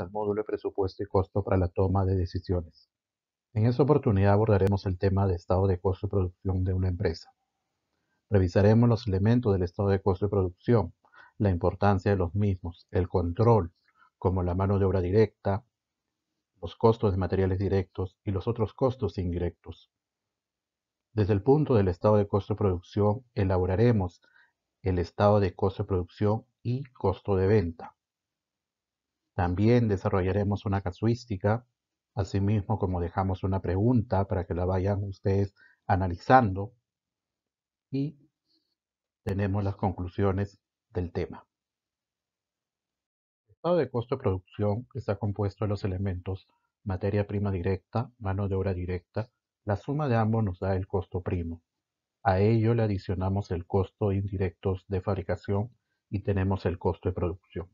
al módulo de presupuesto y costo para la toma de decisiones. En esta oportunidad abordaremos el tema del estado de costo de producción de una empresa. Revisaremos los elementos del estado de costo de producción, la importancia de los mismos, el control, como la mano de obra directa, los costos de materiales directos y los otros costos indirectos. Desde el punto del estado de costo de producción, elaboraremos el estado de costo de producción y costo de venta. También desarrollaremos una casuística, asimismo como dejamos una pregunta para que la vayan ustedes analizando y tenemos las conclusiones del tema. El estado de costo de producción está compuesto de los elementos materia prima directa, mano de obra directa. La suma de ambos nos da el costo primo. A ello le adicionamos el costo indirectos de fabricación y tenemos el costo de producción.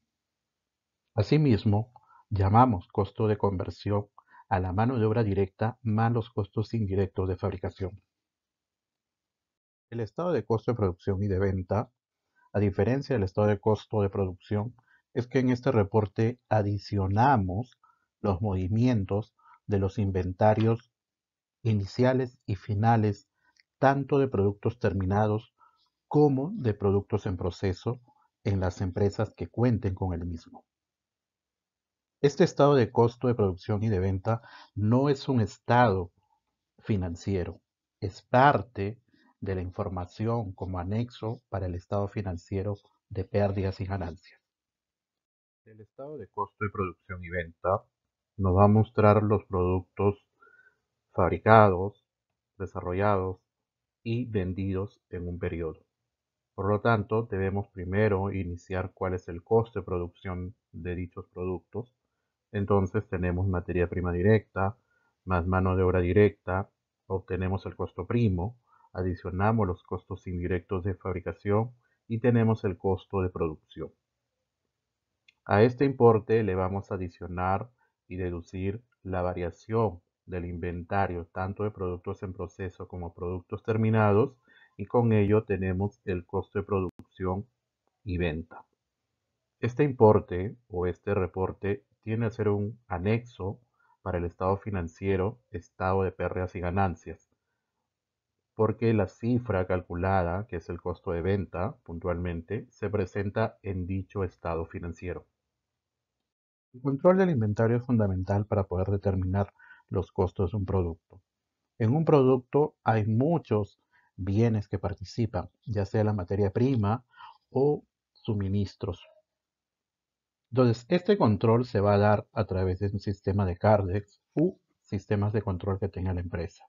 Asimismo, llamamos costo de conversión a la mano de obra directa más los costos indirectos de fabricación. El estado de costo de producción y de venta, a diferencia del estado de costo de producción, es que en este reporte adicionamos los movimientos de los inventarios iniciales y finales, tanto de productos terminados como de productos en proceso en las empresas que cuenten con el mismo. Este estado de costo de producción y de venta no es un estado financiero, es parte de la información como anexo para el estado financiero de pérdidas y ganancias. El estado de costo de producción y venta nos va a mostrar los productos fabricados, desarrollados y vendidos en un periodo. Por lo tanto, debemos primero iniciar cuál es el costo de producción de dichos productos entonces tenemos materia prima directa, más mano de obra directa, obtenemos el costo primo, adicionamos los costos indirectos de fabricación y tenemos el costo de producción. A este importe le vamos a adicionar y deducir la variación del inventario tanto de productos en proceso como productos terminados y con ello tenemos el costo de producción y venta. Este importe o este reporte tiene que ser un anexo para el estado financiero, estado de pérdidas y ganancias, porque la cifra calculada, que es el costo de venta puntualmente, se presenta en dicho estado financiero. El control del inventario es fundamental para poder determinar los costos de un producto. En un producto hay muchos bienes que participan, ya sea la materia prima o suministros entonces, este control se va a dar a través de un sistema de cardex u sistemas de control que tenga la empresa.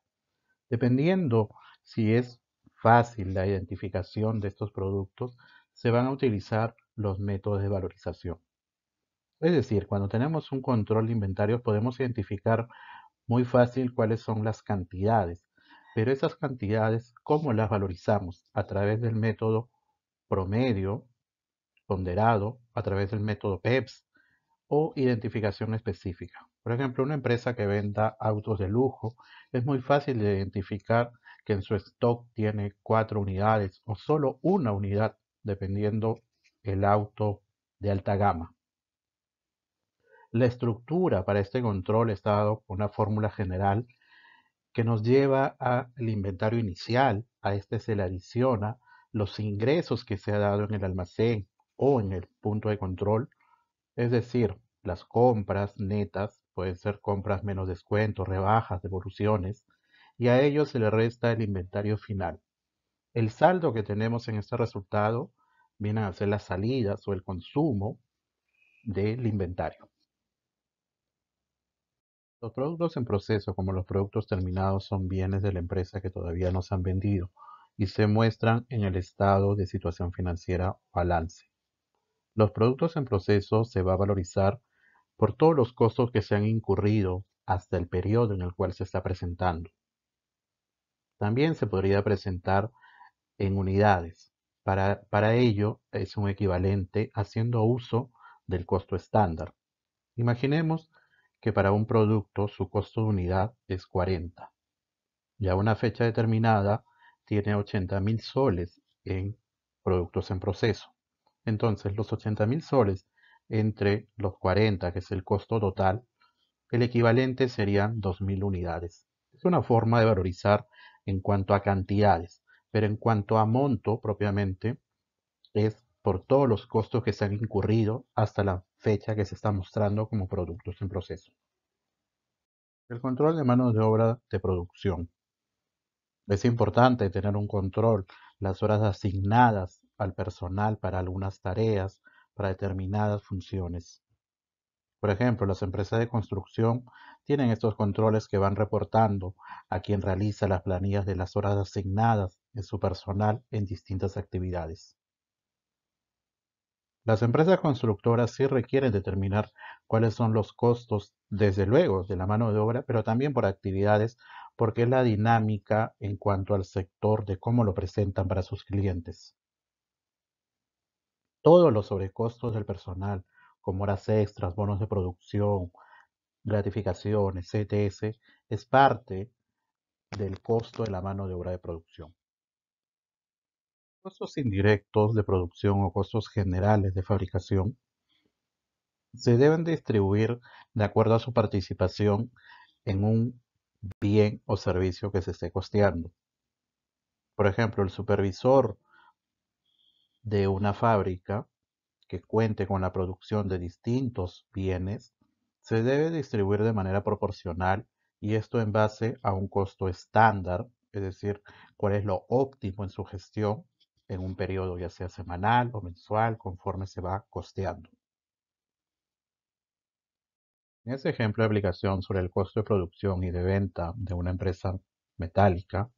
Dependiendo si es fácil la identificación de estos productos, se van a utilizar los métodos de valorización. Es decir, cuando tenemos un control de inventarios podemos identificar muy fácil cuáles son las cantidades, pero esas cantidades, ¿cómo las valorizamos? A través del método promedio ponderado a través del método PEPS o identificación específica. Por ejemplo, una empresa que venda autos de lujo es muy fácil de identificar que en su stock tiene cuatro unidades o solo una unidad, dependiendo el auto de alta gama. La estructura para este control está dado por una fórmula general que nos lleva al inventario inicial. A este se le adiciona los ingresos que se ha dado en el almacén, o en el punto de control. Es decir, las compras netas pueden ser compras menos descuentos, rebajas, devoluciones, y a ellos se le resta el inventario final. El saldo que tenemos en este resultado viene a ser las salidas o el consumo del inventario. Los productos en proceso, como los productos terminados, son bienes de la empresa que todavía no se han vendido y se muestran en el estado de situación financiera o balance. Los productos en proceso se va a valorizar por todos los costos que se han incurrido hasta el periodo en el cual se está presentando. También se podría presentar en unidades. Para, para ello es un equivalente haciendo uso del costo estándar. Imaginemos que para un producto su costo de unidad es 40. Y a una fecha determinada tiene 80.000 mil soles en productos en proceso. Entonces, los 80 mil soles entre los 40, que es el costo total, el equivalente serían 2.000 unidades. Es una forma de valorizar en cuanto a cantidades, pero en cuanto a monto propiamente, es por todos los costos que se han incurrido hasta la fecha que se está mostrando como productos en proceso. El control de manos de obra de producción. Es importante tener un control, las horas asignadas al personal para algunas tareas, para determinadas funciones. Por ejemplo, las empresas de construcción tienen estos controles que van reportando a quien realiza las planillas de las horas asignadas de su personal en distintas actividades. Las empresas constructoras sí requieren determinar cuáles son los costos, desde luego, de la mano de obra, pero también por actividades, porque es la dinámica en cuanto al sector de cómo lo presentan para sus clientes todos los sobrecostos del personal, como horas extras, bonos de producción, gratificaciones, CTS, es parte del costo de la mano de obra de producción. Costos indirectos de producción o costos generales de fabricación se deben distribuir de acuerdo a su participación en un bien o servicio que se esté costeando. Por ejemplo, el supervisor de una fábrica que cuente con la producción de distintos bienes se debe distribuir de manera proporcional y esto en base a un costo estándar, es decir, cuál es lo óptimo en su gestión en un periodo ya sea semanal o mensual, conforme se va costeando. En este ejemplo de aplicación sobre el costo de producción y de venta de una empresa metálica,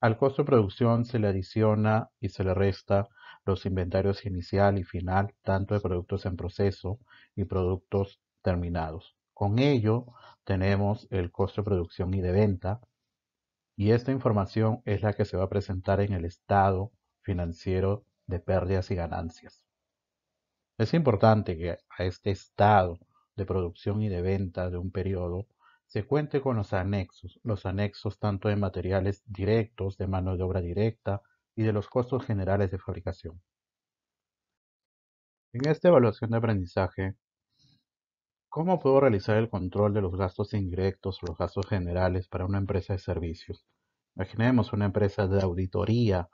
al costo de producción se le adiciona y se le resta los inventarios inicial y final, tanto de productos en proceso y productos terminados. Con ello tenemos el costo de producción y de venta y esta información es la que se va a presentar en el estado financiero de pérdidas y ganancias. Es importante que a este estado de producción y de venta de un periodo se cuente con los anexos, los anexos tanto de materiales directos, de mano de obra directa y de los costos generales de fabricación. En esta evaluación de aprendizaje, ¿cómo puedo realizar el control de los gastos indirectos o los gastos generales para una empresa de servicios? Imaginemos una empresa de auditoría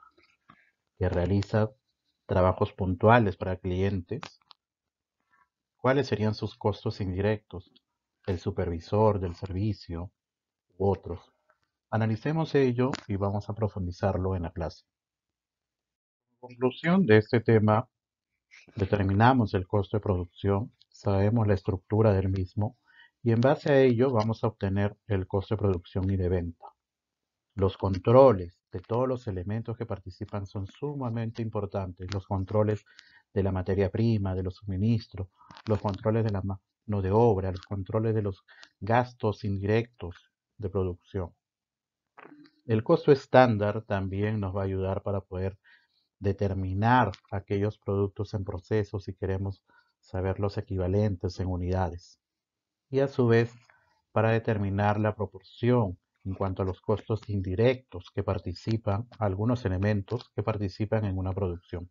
que realiza trabajos puntuales para clientes. ¿Cuáles serían sus costos indirectos? el supervisor del servicio u otros. Analicemos ello y vamos a profundizarlo en la clase. En conclusión de este tema, determinamos el costo de producción, sabemos la estructura del mismo y en base a ello vamos a obtener el costo de producción y de venta. Los controles de todos los elementos que participan son sumamente importantes. Los controles de la materia prima, de los suministros, los controles de la mano de obra, los controles de los gastos indirectos de producción. El costo estándar también nos va a ayudar para poder determinar aquellos productos en proceso si queremos saber los equivalentes en unidades. Y a su vez, para determinar la proporción en cuanto a los costos indirectos que participan, algunos elementos que participan en una producción.